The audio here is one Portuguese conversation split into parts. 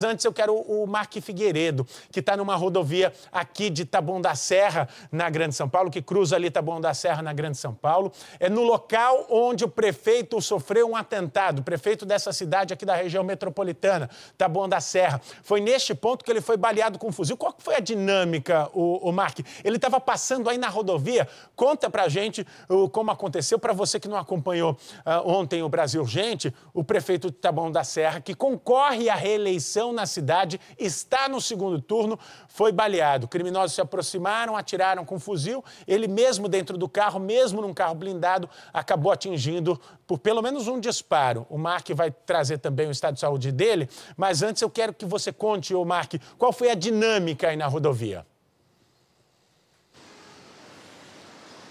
Antes eu quero o Mark Figueiredo, que está numa rodovia aqui de Taboão da Serra, na Grande São Paulo, que cruza ali Taboão da Serra, na Grande São Paulo. É no local onde o prefeito sofreu um atentado, o prefeito dessa cidade aqui da região metropolitana, Taboão da Serra. Foi neste ponto que ele foi baleado com um fuzil. Qual foi a dinâmica, o, o Mark? Ele estava passando aí na rodovia. Conta pra gente o, como aconteceu. Para você que não acompanhou uh, ontem o Brasil Gente, o prefeito de Taboão da Serra, que concorre à reeleição na cidade, está no segundo turno, foi baleado. Criminosos se aproximaram, atiraram com um fuzil. Ele mesmo dentro do carro, mesmo num carro blindado, acabou atingindo por pelo menos um disparo. O Mark vai trazer também o estado de saúde dele, mas antes eu quero que você conte, o Mark, qual foi a dinâmica aí na rodovia?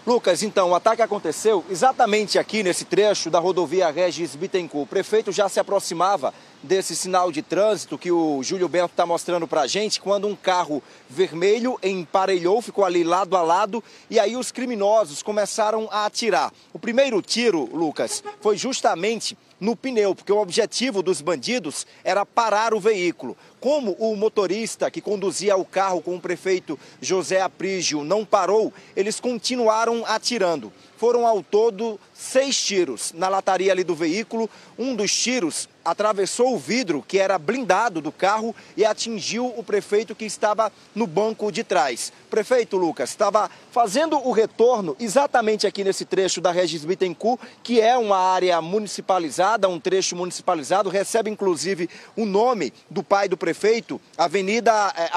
Lucas, então, o ataque aconteceu exatamente aqui nesse trecho da rodovia Regis Bittencourt. O prefeito já se aproximava desse sinal de trânsito que o Júlio Bento está mostrando para a gente, quando um carro vermelho emparelhou, ficou ali lado a lado, e aí os criminosos começaram a atirar. O primeiro tiro, Lucas, foi justamente no pneu, porque o objetivo dos bandidos era parar o veículo. Como o motorista que conduzia o carro com o prefeito José Aprígio não parou, eles continuaram atirando. Foram ao todo seis tiros na lataria ali do veículo. Um dos tiros atravessou o vidro que era blindado do carro e atingiu o prefeito que estava no banco de trás. Prefeito Lucas estava fazendo o retorno exatamente aqui nesse trecho da Regis Bittencourt, que é uma área municipalizada, um trecho municipalizado, recebe inclusive o nome do pai do prefeito prefeito, Avenida é,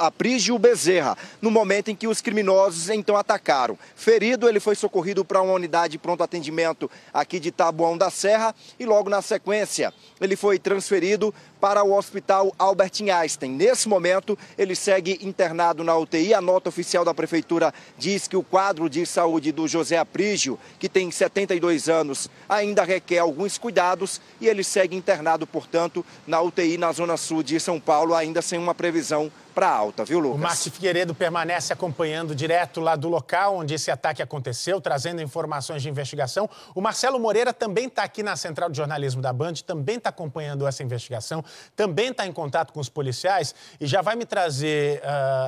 Aprígio Bezerra, no momento em que os criminosos então atacaram. Ferido, ele foi socorrido para uma unidade de pronto atendimento aqui de Taboão da Serra e logo na sequência ele foi transferido para o Hospital Albert Einstein. Nesse momento, ele segue internado na UTI. A nota oficial da prefeitura diz que o quadro de saúde do José Aprígio, que tem 72 anos, ainda requer alguns cuidados e ele segue internado, portanto, na UTI na Zona Sul sul de São Paulo, ainda sem uma previsão para alta, viu, Lucas? O Márcio Figueiredo permanece acompanhando direto lá do local onde esse ataque aconteceu, trazendo informações de investigação. O Marcelo Moreira também está aqui na Central de Jornalismo da Band, também está acompanhando essa investigação, também está em contato com os policiais e já vai me trazer uh,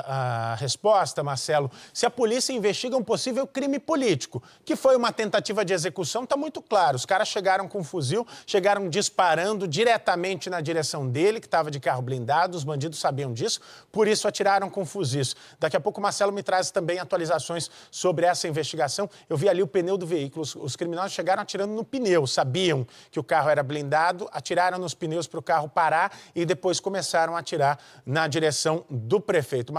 a resposta, Marcelo, se a polícia investiga um possível crime político, que foi uma tentativa de execução, está muito claro. Os caras chegaram com um fuzil, chegaram disparando diretamente na direção dele, que estava de carro blindado, os bandidos sabiam disso por isso atiraram com fuzis. Daqui a pouco o Marcelo me traz também atualizações sobre essa investigação. Eu vi ali o pneu do veículo. Os criminosos chegaram atirando no pneu, sabiam que o carro era blindado, atiraram nos pneus para o carro parar e depois começaram a atirar na direção do prefeito.